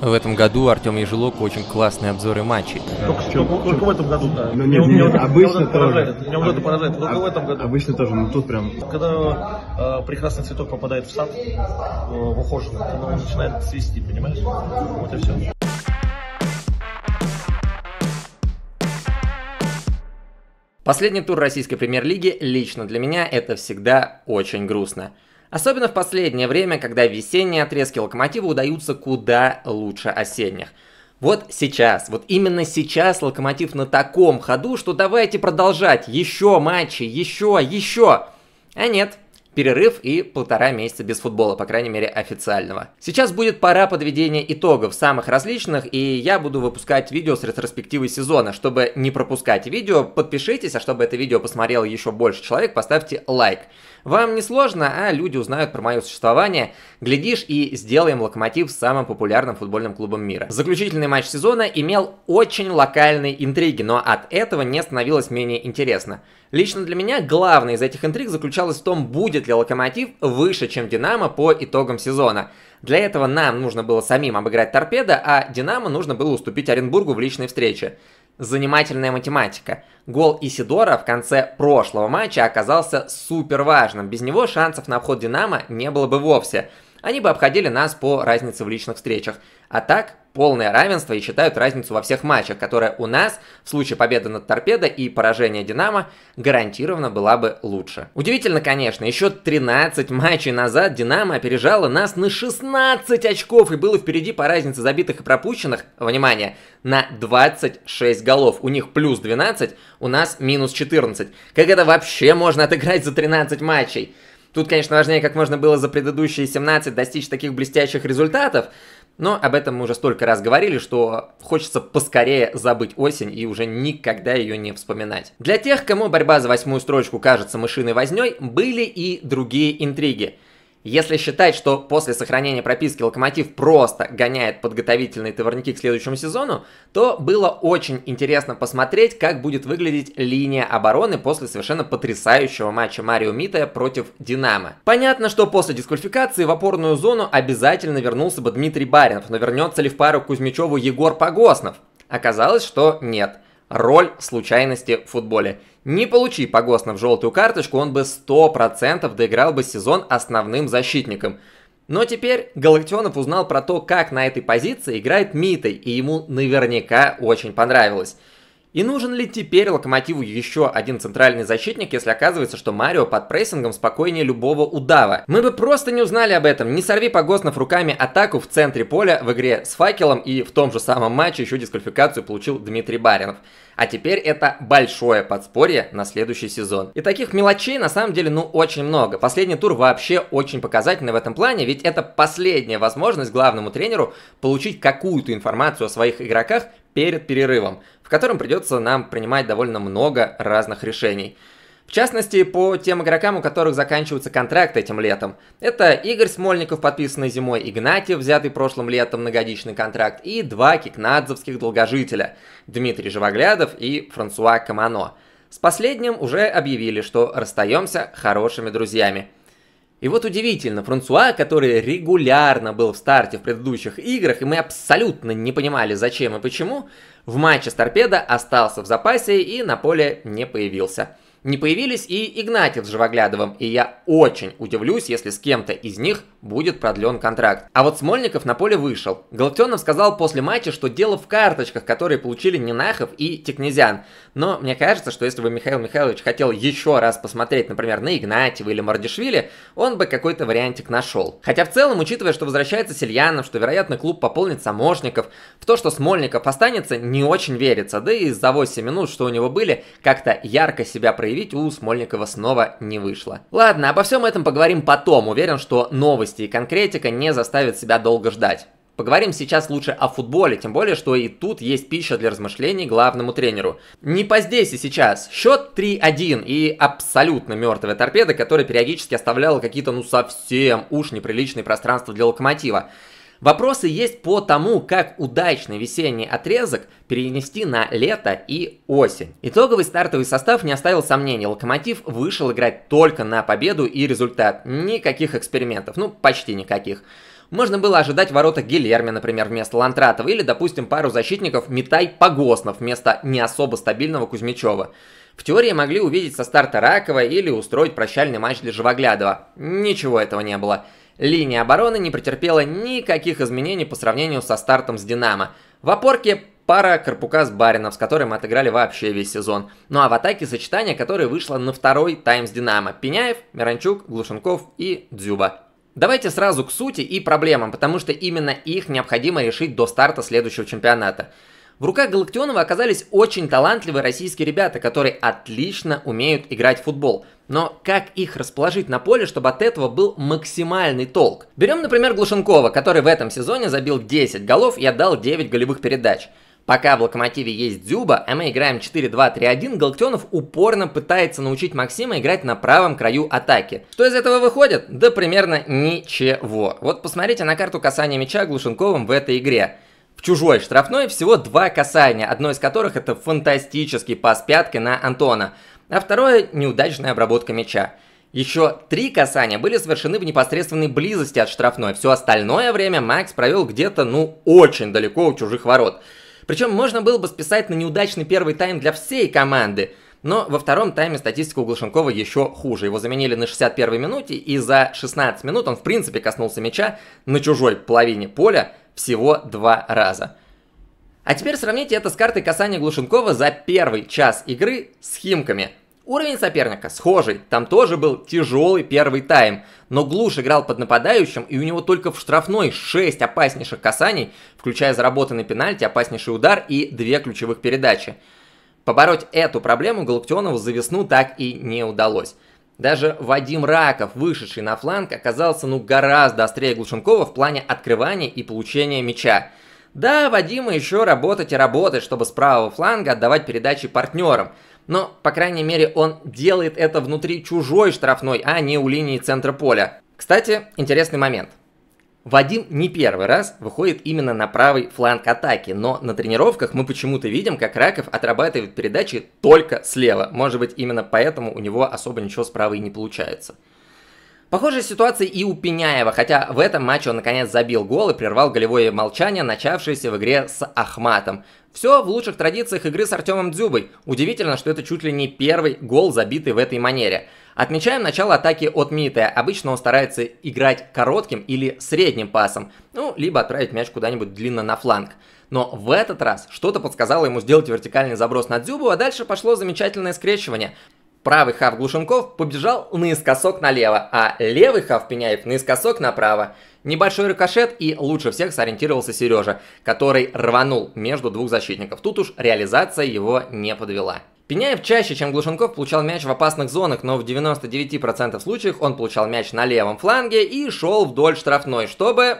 В этом году Артем Ежелок очень классные обзоры матчей. Только, в, только, только в этом году, да. Ну, нет, меня, нет, меня, обычно меня тоже. меня вот это поражает, только а, в этом году. Обычно тоже, но ну, тут прям... Когда э, прекрасный цветок попадает в сад, э, в ухоженный, он начинает свести, понимаешь? Вот и все. Последний тур российской премьер-лиги лично для меня это всегда очень грустно. Особенно в последнее время, когда весенние отрезки локомотива удаются куда лучше осенних. Вот сейчас, вот именно сейчас локомотив на таком ходу, что давайте продолжать, еще матчи, еще, еще. А нет, перерыв и полтора месяца без футбола, по крайней мере официального. Сейчас будет пора подведения итогов самых различных, и я буду выпускать видео с ретроспективой сезона. Чтобы не пропускать видео, подпишитесь, а чтобы это видео посмотрел еще больше человек, поставьте лайк. Вам не сложно, а люди узнают про мое существование. Глядишь и сделаем Локомотив самым популярным футбольным клубом мира. Заключительный матч сезона имел очень локальные интриги, но от этого не становилось менее интересно. Лично для меня главной из этих интриг заключалась в том, будет ли Локомотив выше, чем Динамо по итогам сезона. Для этого нам нужно было самим обыграть Торпедо, а Динамо нужно было уступить Оренбургу в личной встрече. Занимательная математика. Гол Исидора в конце прошлого матча оказался супер важным. Без него шансов на обход Динамо не было бы вовсе. Они бы обходили нас по разнице в личных встречах. А так, полное равенство и считают разницу во всех матчах, которая у нас в случае победы над Торпедо и поражения Динамо гарантированно была бы лучше. Удивительно, конечно, еще 13 матчей назад Динамо опережало нас на 16 очков и было впереди по разнице забитых и пропущенных, внимание, на 26 голов. У них плюс 12, у нас минус 14. Как это вообще можно отыграть за 13 матчей? Тут, конечно, важнее, как можно было за предыдущие 17 достичь таких блестящих результатов, но об этом мы уже столько раз говорили, что хочется поскорее забыть осень и уже никогда ее не вспоминать. Для тех, кому борьба за восьмую строчку кажется мышиной возней, были и другие интриги – если считать, что после сохранения прописки Локомотив просто гоняет подготовительные товарники к следующему сезону, то было очень интересно посмотреть, как будет выглядеть линия обороны после совершенно потрясающего матча Марио Мита против Динамо. Понятно, что после дисквалификации в опорную зону обязательно вернулся бы Дмитрий Баринов, но вернется ли в пару Кузьмичеву Егор Погоснов? Оказалось, что нет. Роль случайности в футболе. Не получи Погоснов желтую карточку, он бы 100% доиграл бы сезон основным защитником. Но теперь Галактионов узнал про то, как на этой позиции играет Митой, и ему наверняка очень понравилось. И нужен ли теперь Локомотиву еще один центральный защитник, если оказывается, что Марио под прессингом спокойнее любого удава? Мы бы просто не узнали об этом, не сорви Погоснов руками атаку в центре поля в игре с Факелом и в том же самом матче еще дисквалификацию получил Дмитрий Баринов. А теперь это большое подспорье на следующий сезон. И таких мелочей на самом деле ну очень много. Последний тур вообще очень показательный в этом плане, ведь это последняя возможность главному тренеру получить какую-то информацию о своих игроках перед перерывом в котором придется нам принимать довольно много разных решений. В частности, по тем игрокам, у которых заканчиваются контракты этим летом. Это Игорь Смольников, подписанный зимой, Игнатьев, взятый прошлым летом многогодичный контракт, и два кикнадзовских долгожителя – Дмитрий Живоглядов и Франсуа Камано. С последним уже объявили, что расстаемся хорошими друзьями – и вот удивительно, Франсуа, который регулярно был в старте в предыдущих играх, и мы абсолютно не понимали, зачем и почему, в матче с Торпедо остался в запасе и на поле не появился не появились и Игнатьев с Живоглядовым, и я очень удивлюсь, если с кем-то из них будет продлен контракт. А вот Смольников на поле вышел. Галактионов сказал после матча, что дело в карточках, которые получили Нинахов и Текнезян. Но мне кажется, что если бы Михаил Михайлович хотел еще раз посмотреть, например, на Игнатьева или Мардишвили, он бы какой-то вариантик нашел. Хотя в целом, учитывая, что возвращается Сильянов, что, вероятно, клуб пополнит Самошников, в то, что Смольников останется, не очень верится. Да и за 8 минут, что у него были, как-то ярко себя проявил предъявить у Смольникова снова не вышло. Ладно, обо всем этом поговорим потом. Уверен, что новости и конкретика не заставят себя долго ждать. Поговорим сейчас лучше о футболе, тем более, что и тут есть пища для размышлений главному тренеру. Не по здесь и сейчас. Счет 3-1 и абсолютно мертвая торпеда, которая периодически оставляла какие-то ну совсем уж неприличные пространства для локомотива. Вопросы есть по тому, как удачный весенний отрезок перенести на лето и осень. Итоговый стартовый состав не оставил сомнений. Локомотив вышел играть только на победу и результат. Никаких экспериментов, ну почти никаких. Можно было ожидать ворота Гильерми, например, вместо Лантратова, или, допустим, пару защитников Митай-Погоснов вместо не особо стабильного Кузьмичева. В теории могли увидеть со старта Ракова или устроить прощальный матч для Живоглядова. Ничего этого не было. Линия обороны не претерпела никаких изменений по сравнению со стартом с «Динамо». В опорке пара Карпука с Барином, с которым мы отыграли вообще весь сезон. Ну а в атаке сочетание, которое вышло на второй тайм с «Динамо» – Пеняев, Миранчук, Глушенков и Дзюба. Давайте сразу к сути и проблемам, потому что именно их необходимо решить до старта следующего чемпионата. В руках Галактионова оказались очень талантливые российские ребята, которые отлично умеют играть в футбол. Но как их расположить на поле, чтобы от этого был максимальный толк? Берем, например, Глушенкова, который в этом сезоне забил 10 голов и отдал 9 голевых передач. Пока в «Локомотиве» есть Дзюба, а мы играем 4-2-3-1, Галактионов упорно пытается научить Максима играть на правом краю атаки. Что из этого выходит? Да примерно ничего. Вот посмотрите на карту касания мяча Глушенковым в этой игре. В чужой штрафной всего два касания, одно из которых это фантастический пас пятки на Антона, а второе – неудачная обработка мяча. Еще три касания были совершены в непосредственной близости от штрафной. Все остальное время Макс провел где-то, ну, очень далеко у чужих ворот. Причем можно было бы списать на неудачный первый тайм для всей команды. Но во втором тайме статистика у Глушенкова еще хуже. Его заменили на 61-й минуте, и за 16 минут он в принципе коснулся мяча на чужой половине поля, всего два раза. А теперь сравните это с картой касания Глушенкова за первый час игры с Химками. Уровень соперника схожий, там тоже был тяжелый первый тайм, но Глуш играл под нападающим, и у него только в штрафной 6 опаснейших касаний, включая заработанный пенальти, опаснейший удар и две ключевых передачи. Побороть эту проблему Галактионову за весну так и не удалось. Даже Вадим Раков, вышедший на фланг, оказался ну гораздо острее Глушенкова в плане открывания и получения мяча. Да, Вадима еще работать и работать, чтобы с правого фланга отдавать передачи партнерам. Но, по крайней мере, он делает это внутри чужой штрафной, а не у линии центра поля. Кстати, интересный момент. Вадим не первый раз выходит именно на правый фланг атаки, но на тренировках мы почему-то видим, как Раков отрабатывает передачи только слева. Может быть, именно поэтому у него особо ничего с правой не получается. Похожая ситуация и у Пеняева, хотя в этом матче он наконец забил гол и прервал голевое молчание, начавшееся в игре с Ахматом. Все в лучших традициях игры с Артемом Дзюбой. Удивительно, что это чуть ли не первый гол, забитый в этой манере. Отмечаем начало атаки от Миты. Обычно он старается играть коротким или средним пасом, ну, либо отправить мяч куда-нибудь длинно на фланг. Но в этот раз что-то подсказало ему сделать вертикальный заброс на Дзюбу, а дальше пошло замечательное скрещивание. Правый хав Глушенков побежал наискосок налево, а левый хав Пеняев наискосок направо. Небольшой рикошет и лучше всех сориентировался Сережа, который рванул между двух защитников. Тут уж реализация его не подвела. Пеняев чаще, чем Глушенков, получал мяч в опасных зонах, но в 99% случаев он получал мяч на левом фланге и шел вдоль штрафной, чтобы...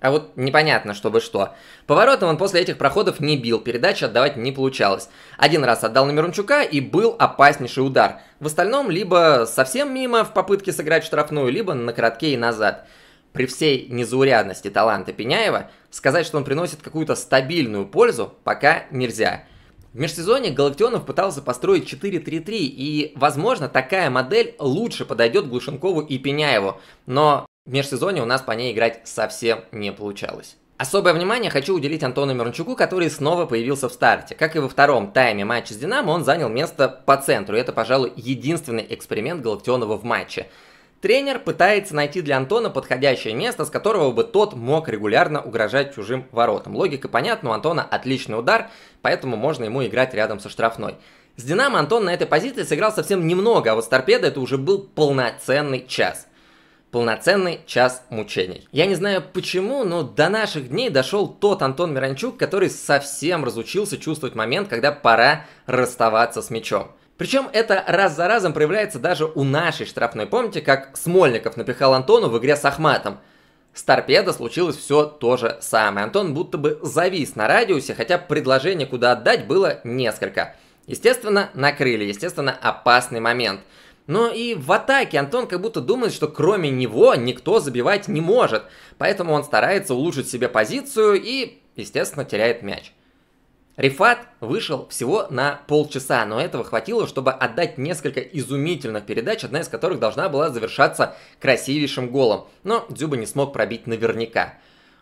А вот непонятно, чтобы что. Поворотом он после этих проходов не бил, передачи отдавать не получалось. Один раз отдал на Мирунчука и был опаснейший удар. В остальном либо совсем мимо в попытке сыграть штрафную, либо на коротке и назад. При всей незаурядности таланта Пеняева сказать, что он приносит какую-то стабильную пользу, пока нельзя. В межсезонье Галактионов пытался построить 4-3-3, и, возможно, такая модель лучше подойдет Глушенкову и Пеняеву, но в межсезонье у нас по ней играть совсем не получалось. Особое внимание хочу уделить Антону Мирончуку, который снова появился в старте. Как и во втором тайме матча с «Динамо», он занял место по центру. И это, пожалуй, единственный эксперимент Галактионова в матче. Тренер пытается найти для Антона подходящее место, с которого бы тот мог регулярно угрожать чужим воротам. Логика понятна, у Антона отличный удар, поэтому можно ему играть рядом со штрафной. С «Динамо» Антон на этой позиции сыграл совсем немного, а вот с «Торпедо» это уже был полноценный час. Полноценный час мучений. Я не знаю почему, но до наших дней дошел тот Антон Миранчук, который совсем разучился чувствовать момент, когда пора расставаться с мячом. Причем это раз за разом проявляется даже у нашей штрафной. Помните, как Смольников напихал Антону в игре с Ахматом? С торпедо случилось все то же самое. Антон будто бы завис на радиусе, хотя предложение куда отдать, было несколько. Естественно, накрыли, естественно, опасный момент. Но и в атаке Антон как будто думает, что кроме него никто забивать не может. Поэтому он старается улучшить себе позицию и, естественно, теряет мяч. Рифат вышел всего на полчаса, но этого хватило, чтобы отдать несколько изумительных передач, одна из которых должна была завершаться красивейшим голом, но Дзюба не смог пробить наверняка.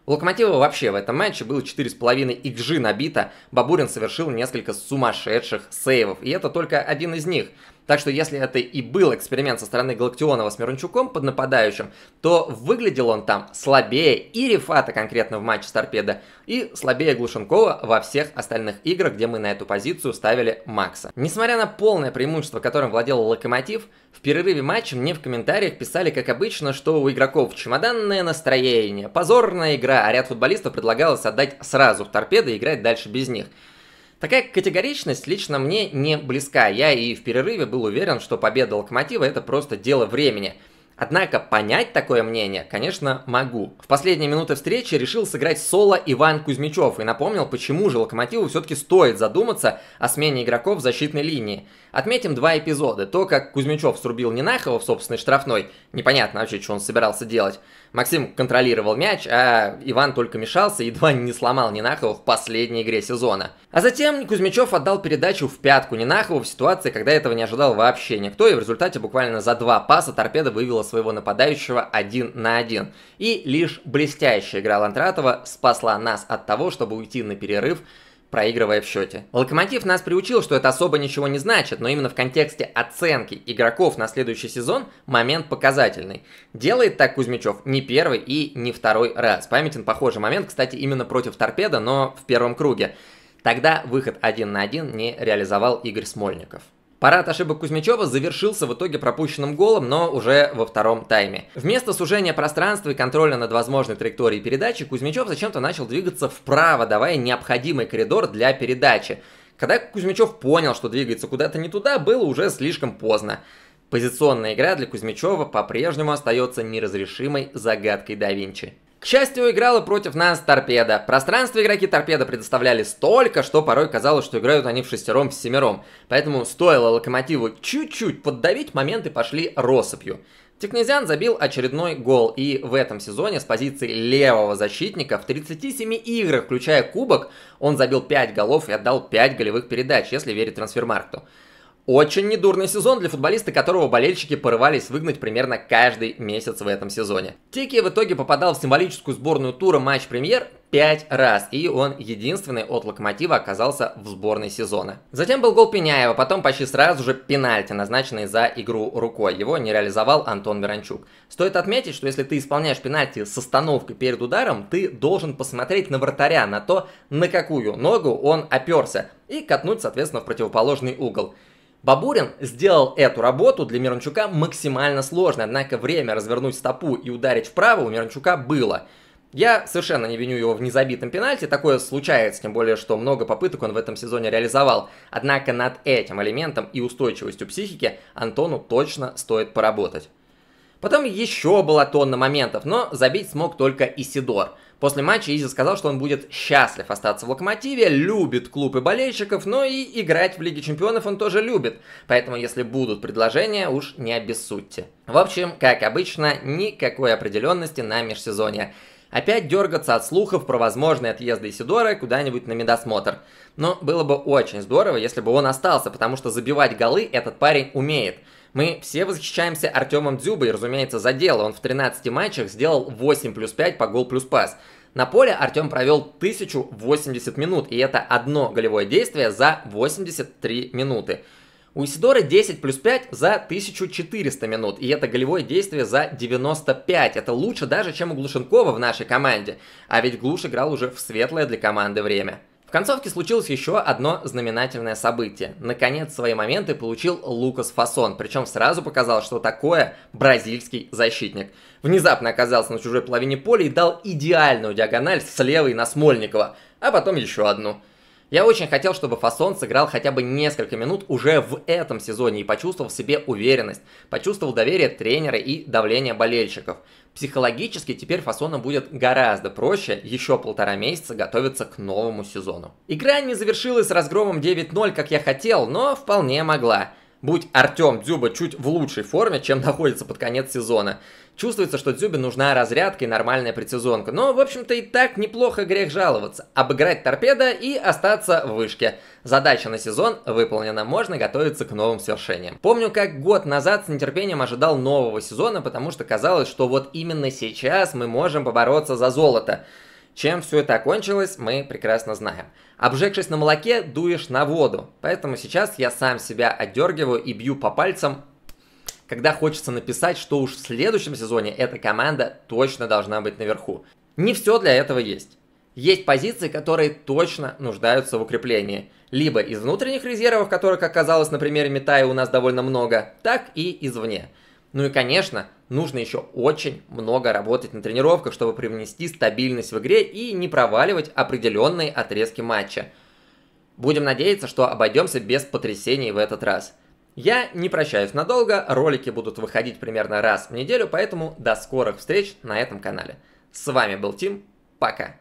У Локомотива вообще в этом матче было 4,5 XG набито, Бабурин совершил несколько сумасшедших сейвов, и это только один из них – так что если это и был эксперимент со стороны Галактионова с Мирончуком под нападающим, то выглядел он там слабее и Рифата конкретно в матче с Торпедо, и слабее Глушенкова во всех остальных играх, где мы на эту позицию ставили Макса. Несмотря на полное преимущество, которым владел Локомотив, в перерыве матча мне в комментариях писали, как обычно, что у игроков чемоданное настроение, позорная игра, а ряд футболистов предлагалось отдать сразу в торпедо и играть дальше без них. Такая категоричность лично мне не близка. Я и в перерыве был уверен, что победа Локомотива это просто дело времени – Однако понять такое мнение, конечно, могу. В последние минуты встречи решил сыграть соло Иван Кузьмичев и напомнил, почему же Локомотиву все-таки стоит задуматься о смене игроков в защитной линии. Отметим два эпизода. То, как Кузьмичев срубил Нинахова в собственной штрафной, непонятно вообще, что он собирался делать. Максим контролировал мяч, а Иван только мешался и едва не сломал Нинахова в последней игре сезона. А затем Кузьмичев отдал передачу в пятку Нинахову в ситуации, когда этого не ожидал вообще никто, и в результате буквально за два паса торпеда вывела своего нападающего один на один. И лишь блестящая игра Лантратова спасла нас от того, чтобы уйти на перерыв, проигрывая в счете. Локомотив нас приучил, что это особо ничего не значит, но именно в контексте оценки игроков на следующий сезон момент показательный. Делает так Кузьмичев не первый и не второй раз. Памятен похожий момент, кстати, именно против торпеда, но в первом круге. Тогда выход один на один не реализовал Игорь Смольников. Парад ошибок Кузьмичева завершился в итоге пропущенным голом, но уже во втором тайме. Вместо сужения пространства и контроля над возможной траекторией передачи, Кузьмичев зачем-то начал двигаться вправо, давая необходимый коридор для передачи. Когда Кузьмичев понял, что двигается куда-то не туда, было уже слишком поздно. Позиционная игра для Кузьмичева по-прежнему остается неразрешимой загадкой да Винчи. К счастью, играла против нас торпеда. Пространство игроки торпеда предоставляли столько, что порой казалось, что играют они в шестером с семером. Поэтому стоило локомотиву чуть-чуть поддавить, моменты пошли россыпью. Технезиан забил очередной гол и в этом сезоне с позиции левого защитника в 37 играх, включая кубок, он забил 5 голов и отдал 5 голевых передач, если верить трансфермаркту. Очень недурный сезон для футболиста, которого болельщики порывались выгнать примерно каждый месяц в этом сезоне. Тики в итоге попадал в символическую сборную тура матч премьер пять раз, и он единственный от Локомотива оказался в сборной сезона. Затем был гол Пеняева, потом почти сразу же пенальти, назначенный за игру рукой. Его не реализовал Антон Миранчук. Стоит отметить, что если ты исполняешь пенальти с остановкой перед ударом, ты должен посмотреть на вратаря, на то, на какую ногу он оперся, и катнуть, соответственно, в противоположный угол. Бабурин сделал эту работу для Миранчука максимально сложной, однако время развернуть стопу и ударить вправо у Миранчука было. Я совершенно не виню его в незабитом пенальти, такое случается, тем более, что много попыток он в этом сезоне реализовал. Однако над этим элементом и устойчивостью психики Антону точно стоит поработать. Потом еще была тонна моментов, но забить смог только Исидор – После матча Изи сказал, что он будет счастлив остаться в Локомотиве, любит клуб и болельщиков, но и играть в Лиге Чемпионов он тоже любит. Поэтому, если будут предложения, уж не обессудьте. В общем, как обычно, никакой определенности на межсезонье. Опять дергаться от слухов про возможные отъезды Исидора куда-нибудь на медосмотр. Но было бы очень здорово, если бы он остался, потому что забивать голы этот парень умеет – мы все восхищаемся Артемом Дзюбой, разумеется, за дело. Он в 13 матчах сделал 8 плюс 5 по гол плюс пас. На поле Артем провел 1080 минут, и это одно голевое действие за 83 минуты. У Исидора 10 плюс 5 за 1400 минут, и это голевое действие за 95. Это лучше даже, чем у Глушенкова в нашей команде. А ведь Глуш играл уже в светлое для команды время концовке случилось еще одно знаменательное событие. Наконец, свои моменты получил Лукас Фасон, причем сразу показал, что такое бразильский защитник. Внезапно оказался на чужой половине поля и дал идеальную диагональ с левой на Смольникова, а потом еще одну – я очень хотел, чтобы Фасон сыграл хотя бы несколько минут уже в этом сезоне и почувствовал в себе уверенность, почувствовал доверие тренера и давление болельщиков. Психологически теперь Фасону будет гораздо проще еще полтора месяца готовиться к новому сезону. Игра не завершилась разгромом 9-0, как я хотел, но вполне могла. Будь Артем Дзюба чуть в лучшей форме, чем находится под конец сезона, Чувствуется, что Дзюбе нужна разрядка и нормальная предсезонка. Но, в общем-то, и так неплохо грех жаловаться. Обыграть торпеда и остаться в вышке. Задача на сезон выполнена, можно готовиться к новым свершениям. Помню, как год назад с нетерпением ожидал нового сезона, потому что казалось, что вот именно сейчас мы можем побороться за золото. Чем все это окончилось, мы прекрасно знаем. Обжегшись на молоке, дуешь на воду. Поэтому сейчас я сам себя отдергиваю и бью по пальцам когда хочется написать, что уж в следующем сезоне эта команда точно должна быть наверху. Не все для этого есть. Есть позиции, которые точно нуждаются в укреплении. Либо из внутренних резервов, которых оказалось на примере Митая у нас довольно много, так и извне. Ну и, конечно, нужно еще очень много работать на тренировках, чтобы привнести стабильность в игре и не проваливать определенные отрезки матча. Будем надеяться, что обойдемся без потрясений в этот раз. Я не прощаюсь надолго, ролики будут выходить примерно раз в неделю, поэтому до скорых встреч на этом канале. С вами был Тим, пока!